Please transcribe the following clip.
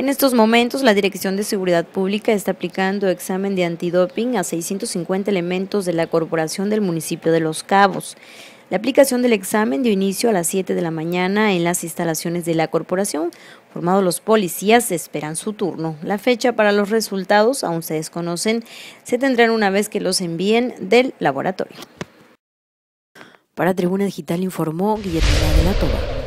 En estos momentos, la Dirección de Seguridad Pública está aplicando examen de antidoping a 650 elementos de la Corporación del Municipio de Los Cabos. La aplicación del examen dio inicio a las 7 de la mañana en las instalaciones de la corporación. Formados los policías esperan su turno. La fecha para los resultados aún se desconocen. Se tendrán una vez que los envíen del laboratorio. Para Tribuna Digital informó Guillermo de la Toba.